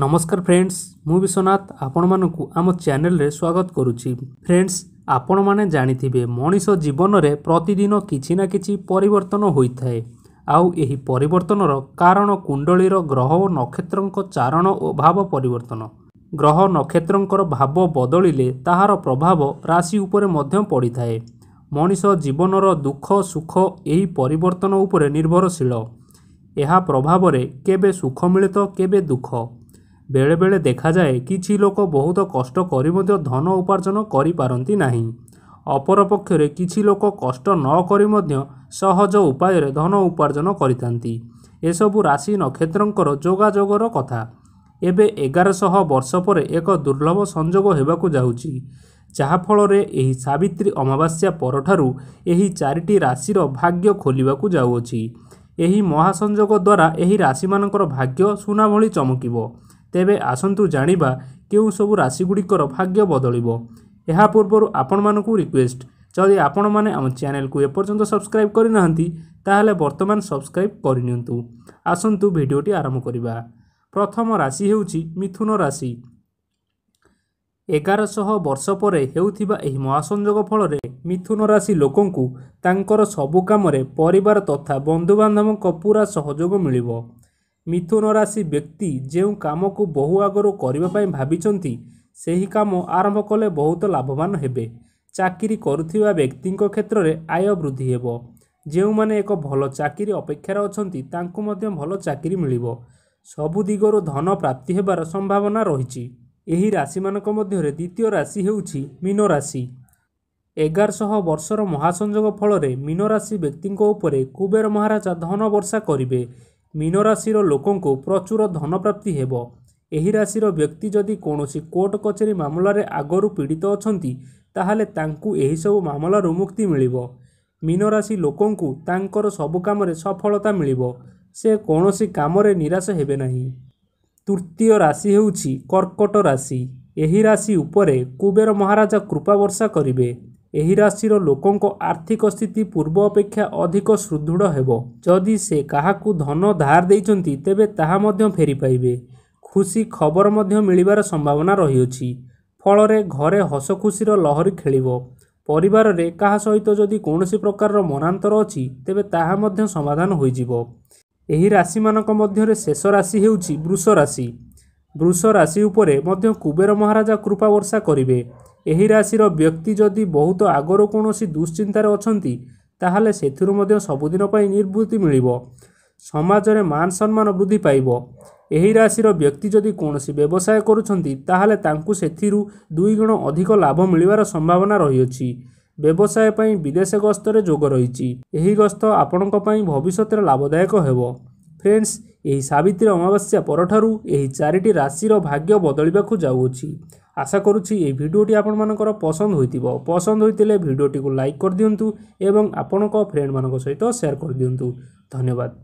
নমস্কার ଫ୍ରେଣ୍ଡସ୍ ମୁଁ ବିଶ୍ୱନାଥ ଆପଣମାନଙ୍କୁ ଆମ ଚ୍ୟାନେଲରେ ସ୍ୱାଗତ କରୁଛି ଫ୍ରେଣ୍ଡସ୍ ଆପଣମାନେ ଜାଣିଥିବେ ମଣିଷ ଜୀବନରେ ପ୍ରତିଦିନ କିଛି ନା କିଛି ପରିବର୍ତ୍ତନ ହୋଇଥାଏ ଆଉ ଏହି ପରିବର୍ତ୍ତନର କାରଣ କୁଣ୍ଡଳୀର ଗ୍ରହ ଓ ନକ୍ଷତ୍ରଙ୍କ ଚାରଣ ଓ ଭାବ ପରିବର୍ତ୍ତନ ଗ୍ରହ ନକ୍ଷତ୍ରଙ୍କର ଭାବ ବଦଳିଲେ ତାହାର ପ୍ରଭାବ ରାଶି ଉପରେ ମଧ୍ୟ ପଡ଼ିଥାଏ ମଣିଷ ଜୀବନର ଦୁଃଖ ସୁଖ ଏହି ପରିବର୍ତ୍ତନ ଉପରେ ନିର୍ଭରଶୀଳ ଏହା ପ୍ରଭାବରେ କେବେ ସୁଖ ମିଳେ ତ କେବେ ଦୁଃଖ ବେଳେବେଳେ ଦେଖାଯାଏ କିଛି ଲୋକ ବହୁତ କଷ୍ଟ କରି ମଧ୍ୟ ଧନ ଉପାର୍ଜନ କରିପାରନ୍ତି ନାହିଁ ଅପରପକ୍ଷରେ କିଛି ଲୋକ କଷ୍ଟ ନ କରି ମଧ୍ୟ ସହଜ ଉପାୟରେ ଧନ ଉପାର୍ଜନ କରିଥାନ୍ତି ଏସବୁ ରାଶି ନକ୍ଷତ୍ରଙ୍କର ଯୋଗାଯୋଗର କଥା ଏବେ ଏଗାରଶହ ବର୍ଷ ପରେ ଏକ ଦୁର୍ଲଭ ସଂଯୋଗ ହେବାକୁ ଯାଉଛି ଯାହାଫଳରେ ଏହି ସାବିତ୍ରୀ ଅମାବାସ୍ୟା ପରଠାରୁ ଏହି ଚାରିଟି ରାଶିର ଭାଗ୍ୟ ଖୋଲିବାକୁ ଯାଉଅଛି ଏହି ମହାସଂଯୋଗ ଦ୍ୱାରା ଏହି ରାଶିମାନଙ୍କର ଭାଗ୍ୟ ସୁନାଭଳି ଚମକିବ ତେବେ ଆସନ୍ତୁ ଜାଣିବା କେଉଁ ସବୁ ରାଶିଗୁଡ଼ିକର ଭାଗ୍ୟ ବଦଳିବ ଏହା ପୂର୍ବରୁ ଆପଣମାନଙ୍କୁ ରିକ୍ୱେଷ୍ଟ ଯଦି ଆପଣମାନେ ଆମ ଚ୍ୟାନେଲକୁ ଏପର୍ଯ୍ୟନ୍ତ ସବସ୍କ୍ରାଇବ୍ କରିନାହାନ୍ତି ତାହେଲେ ବର୍ତ୍ତମାନ ସବସ୍କ୍ରାଇବ୍ କରିନିଅନ୍ତୁ ଆସନ୍ତୁ ଭିଡ଼ିଓଟି ଆରମ୍ଭ କରିବା ପ୍ରଥମ ରାଶି ହେଉଛି ମିଥୁନ ରାଶି ଏଗାରଶହ ବର୍ଷ ପରେ ହେଉଥିବା ଏହି ମହାସଂଯୋଗ ଫଳରେ ମିଥୁନ ରାଶି ଲୋକଙ୍କୁ ତାଙ୍କର ସବୁ କାମରେ ପରିବାର ତଥା ବନ୍ଧୁବାନ୍ଧବଙ୍କ ପୁରା ସହଯୋଗ ମିଳିବ ମିଥୁନ ରାଶି ବ୍ୟକ୍ତି ଯେଉଁ କାମକୁ ବହୁ ଆଗରୁ କରିବା ପାଇଁ ଭାବିଛନ୍ତି ସେହି କାମ ଆରମ୍ଭ କଲେ ବହୁତ ଲାଭବାନ ହେବେ ଚାକିରି କରୁଥିବା ବ୍ୟକ୍ତିଙ୍କ କ୍ଷେତ୍ରରେ ଆୟ ବୃଦ୍ଧି ହେବ ଯେଉଁମାନେ ଏକ ଭଲ ଚାକିରି ଅପେକ୍ଷାରେ ଅଛନ୍ତି ତାଙ୍କୁ ମଧ୍ୟ ଭଲ ଚାକିରି ମିଳିବ ସବୁ ଦିଗରୁ ଧନ ପ୍ରାପ୍ତି ହେବାର ସମ୍ଭାବନା ରହିଛି ଏହି ରାଶିମାନଙ୍କ ମଧ୍ୟରେ ଦ୍ୱିତୀୟ ରାଶି ହେଉଛି ମୀନ ରାଶି ଏଗାରଶହ ବର୍ଷର ମହାସଂଯୋଗ ଫଳରେ ମୀନରାଶି ବ୍ୟକ୍ତିଙ୍କ ଉପରେ କୁବେର ମହାରାଜା ଧନ ବର୍ଷା କରିବେ ମୀନ ରାଶିର ଲୋକଙ୍କୁ ପ୍ରଚୁର ଧନପ୍ରାପ୍ତି ହେବ ଏହି ରାଶିର ବ୍ୟକ୍ତି ଯଦି କୌଣସି କୋର୍ଟ କଚେରୀ ମାମଲାରେ ଆଗରୁ ପୀଡ଼ିତ ଅଛନ୍ତି ତାହେଲେ ତାଙ୍କୁ ଏହିସବୁ ମାମଲାରୁ ମୁକ୍ତି ମିଳିବ ମୀନରାଶି ଲୋକଙ୍କୁ ତାଙ୍କର ସବୁ କାମରେ ସଫଳତା ମିଳିବ ସେ କୌଣସି କାମରେ ନିରାଶ ହେବେ ନାହିଁ ତୃତୀୟ ରାଶି ହେଉଛି କର୍କଟ ରାଶି ଏହି ରାଶି ଉପରେ କୁବେର ମହାରାଜା କୃପା ବର୍ଷା କରିବେ ଏହି ରାଶିର ଲୋକଙ୍କ ଆର୍ଥିକ ସ୍ଥିତି ପୂର୍ବ ଅପେକ୍ଷା ଅଧିକ ସୁଦୃଢ଼ ହେବ ଯଦି ସେ କାହାକୁ ଧନ ଧାର ଦେଇଛନ୍ତି ତେବେ ତାହା ମଧ୍ୟ ଫେରିପାଇବେ ଖୁସି ଖବର ମଧ୍ୟ ମିଳିବାର ସମ୍ଭାବନା ରହିଅଛି ଫଳରେ ଘରେ ହସଖୁସିର ଲହରୀ ଖେଳିବ ପରିବାରରେ କାହା ସହିତ ଯଦି କୌଣସି ପ୍ରକାରର ମନାନ୍ତର ଅଛି ତେବେ ତାହା ମଧ୍ୟ ସମାଧାନ ହୋଇଯିବ ଏହି ରାଶିମାନଙ୍କ ମଧ୍ୟରେ ଶେଷ ରାଶି ହେଉଛି ବୃଷ ରାଶି ବୃଷ ରାଶି ଉପରେ ମଧ୍ୟ କୁବେର ମହାରାଜା କୃପା ବର୍ଷା କରିବେ ଏହି ରାଶିର ବ୍ୟକ୍ତି ଯଦି ବହୁତ ଆଗରୁ କୌଣସି ଦୁଶ୍ଚିନ୍ତାରେ ଅଛନ୍ତି ତାହେଲେ ସେଥିରୁ ମଧ୍ୟ ସବୁଦିନ ପାଇଁ ନିବୃତ୍ତି ମିଳିବ ସମାଜରେ ମାନ ସମ୍ମାନ ବୃଦ୍ଧି ପାଇବ ଏହି ରାଶିର ବ୍ୟକ୍ତି ଯଦି କୌଣସି ବ୍ୟବସାୟ କରୁଛନ୍ତି ତାହେଲେ ତାଙ୍କୁ ସେଥିରୁ ଦୁଇଗୁଣ ଅଧିକ ଲାଭ ମିଳିବାର ସମ୍ଭାବନା ରହିଅଛି ବ୍ୟବସାୟ ପାଇଁ ବିଦେଶ ଗସ୍ତରେ ଯୋଗ ରହିଛି ଏହି ଗସ୍ତ ଆପଣଙ୍କ ପାଇଁ ଭବିଷ୍ୟତରେ ଲାଭଦାୟକ ହେବ ଫ୍ରେଣ୍ଡସ୍ ଏହି ସାବିତ୍ରୀ ଅମାବାସ୍ୟା ପରଠାରୁ ଏହି ଚାରିଟି ରାଶିର ଭାଗ୍ୟ ବଦଳିବାକୁ ଯାଉଅଛି ଆଶା କରୁଛି ଏହି ଭିଡ଼ିଓଟି ଆପଣମାନଙ୍କର ପସନ୍ଦ ହୋଇଥିବ ପସନ୍ଦ ହୋଇଥିଲେ ଭିଡ଼ିଓଟିକୁ ଲାଇକ୍ କରିଦିଅନ୍ତୁ ଏବଂ ଆପଣଙ୍କ ଫ୍ରେଣ୍ଡମାନଙ୍କ ସହିତ ସେୟାର କରିଦିଅନ୍ତୁ ଧନ୍ୟବାଦ